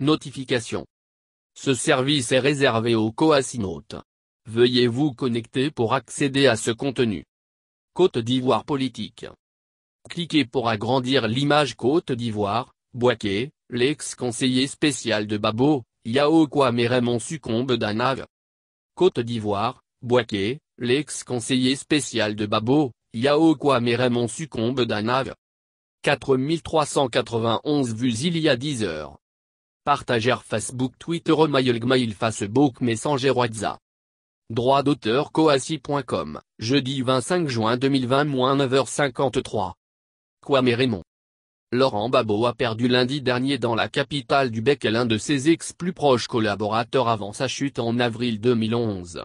Notification. Ce service est réservé aux coassinautes. Veuillez vous connecter pour accéder à ce contenu. Côte d'Ivoire politique. Cliquez pour agrandir l'image Côte d'Ivoire, Boaké, l'ex-conseiller spécial de Babo, Yao Kwame Raymond succombe d'un ave. Côte d'Ivoire, Boaké, l'ex-conseiller spécial de Babo, Yao Kwame Raymond succombe d'un ave. 4391 vues il y a 10 heures. Partagère Facebook Twitter Mail Facebook Messenger WhatsApp. Droit d'auteur coassi.com, jeudi 25 juin 2020 9h53. Kwame Raymond Laurent Babo a perdu lundi dernier dans la capitale du Bec l'un de ses ex plus proches collaborateurs avant sa chute en avril 2011.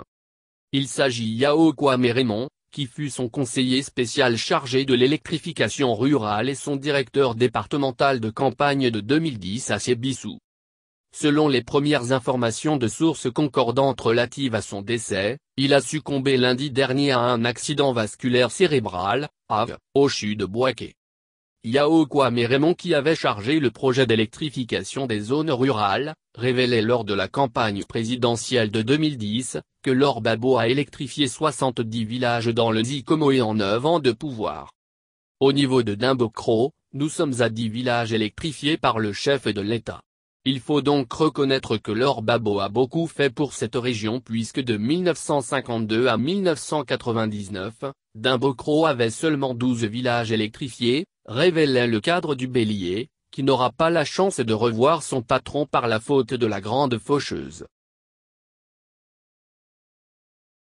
Il s'agit Yao Kwame Raymond, qui fut son conseiller spécial chargé de l'électrification rurale et son directeur départemental de campagne de 2010 à Sébissou. Selon les premières informations de sources concordantes relatives à son décès, il a succombé lundi dernier à un accident vasculaire cérébral, AV, au chute de Boaké. Yao Kwame qui avait chargé le projet d'électrification des zones rurales, révélait lors de la campagne présidentielle de 2010, que Lord Babo a électrifié 70 villages dans le Zikomo et en 9 ans de pouvoir. Au niveau de Dimbokro, nous sommes à 10 villages électrifiés par le chef de l'État. Il faut donc reconnaître que l'or babo a beaucoup fait pour cette région puisque de 1952 à 1999, Dimbocro avait seulement 12 villages électrifiés, révélant le cadre du Bélier, qui n'aura pas la chance de revoir son patron par la faute de la grande faucheuse.